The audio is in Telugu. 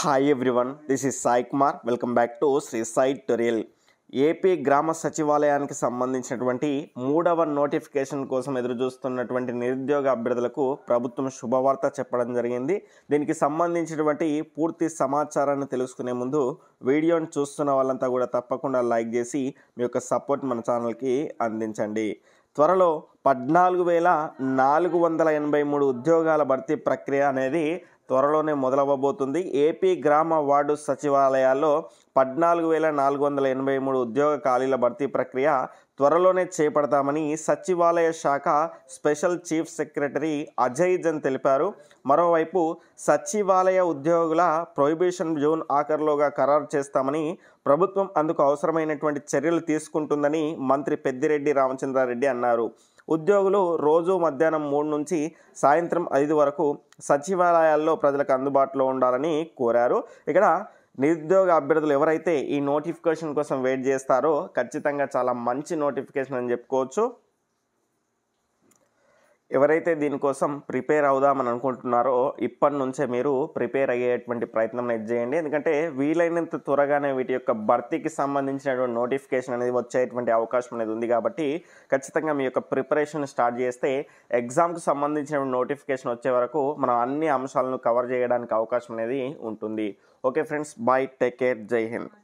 hi everyone this is Sai Kumar welcome back to Shri Sai tutorial AP గ్రామ సచివాలయానికి సంబంధించినటువంటి మూడవ నోటిఫికేషన్ కోసం ఎదురు చూస్తున్నటువంటి నిరుద్యోగ అభ్యర్థులకు ప్రభుత్వం శుభవార్త చెప్పడం జరిగింది దీనికి సంబంధించినటువంటి పూర్తి సమాచారాన్ని తెలుసుకునే ముందు వీడియోని చూస్తున్న వాళ్ళంతా కూడా తప్పకుండా లైక్ చేసి మీ యొక్క సపోర్ట్ మన ఛానల్కి అందించండి త్వరలో పద్నాలుగు వేల నాలుగు వందల ఎనభై మూడు ఉద్యోగాల భర్తీ ప్రక్రియ అనేది త్వరలోనే మొదలవ్వబోతుంది ఏపీ గ్రామ వార్డు సచివాలయాల్లో పద్నాలుగు వేల నాలుగు వందల ఎనభై మూడు ఉద్యోగ ఖాళీల భర్తీ ప్రక్రియ త్వరలోనే చేపడతామని సచివాలయ శాఖ special chief secretary Ajay Jain తెలిపారు మరోవైపు సచివాలయ ఉద్యోగుల ప్రొహిబిషన్ జూన్ ఆఖరులోగా ఖరారు చేస్తామని ప్రభుత్వం అందుకు అవసరమైనటువంటి చర్యలు తీసుకుంటుందని మంత్రి పెద్దిరెడ్డి రామచంద్రారెడ్డి అన్నారు ఉద్యోగులు రోజు మధ్యాహ్నం మూడు నుంచి సాయంత్రం ఐదు వరకు సచివాలయాల్లో ప్రజలకు అందుబాటులో ఉండాలని కోరారు ఇక్కడ నిరుద్యోగ అభ్యర్థులు ఎవరైతే ఈ నోటిఫికేషన్ కోసం వెయిట్ చేస్తారో ఖచ్చితంగా చాలా మంచి నోటిఫికేషన్ అని చెప్పుకోవచ్చు ఎవరైతే దీనికోసం ప్రిపేర్ అవుదామని అనుకుంటున్నారో ఇప్పటి నుంచే మీరు ప్రిపేర్ అయ్యేటువంటి ప్రయత్నం అయితే చేయండి ఎందుకంటే వీలైనంత త్వరగానే వీటి యొక్క భర్తీకి సంబంధించినటువంటి నోటిఫికేషన్ అనేది వచ్చేటువంటి అవకాశం అనేది ఉంది కాబట్టి ఖచ్చితంగా మీ యొక్క ప్రిపరేషన్ స్టార్ట్ చేస్తే ఎగ్జామ్కి సంబంధించిన నోటిఫికేషన్ వచ్చే వరకు మనం అన్ని అంశాలను కవర్ చేయడానికి అవకాశం అనేది ఉంటుంది okay friends bye take care Jai Hind